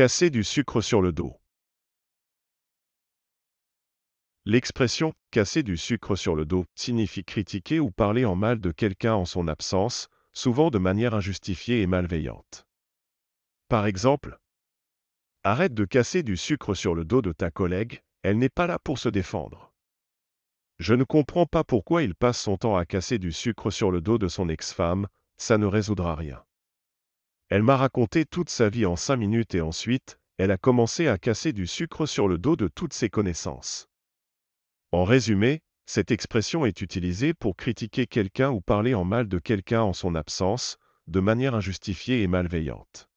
Casser du sucre sur le dos. L'expression casser du sucre sur le dos signifie critiquer ou parler en mal de quelqu'un en son absence, souvent de manière injustifiée et malveillante. Par exemple, Arrête de casser du sucre sur le dos de ta collègue, elle n'est pas là pour se défendre. Je ne comprends pas pourquoi il passe son temps à casser du sucre sur le dos de son ex-femme, ça ne résoudra rien. Elle m'a raconté toute sa vie en cinq minutes et ensuite, elle a commencé à casser du sucre sur le dos de toutes ses connaissances. En résumé, cette expression est utilisée pour critiquer quelqu'un ou parler en mal de quelqu'un en son absence, de manière injustifiée et malveillante.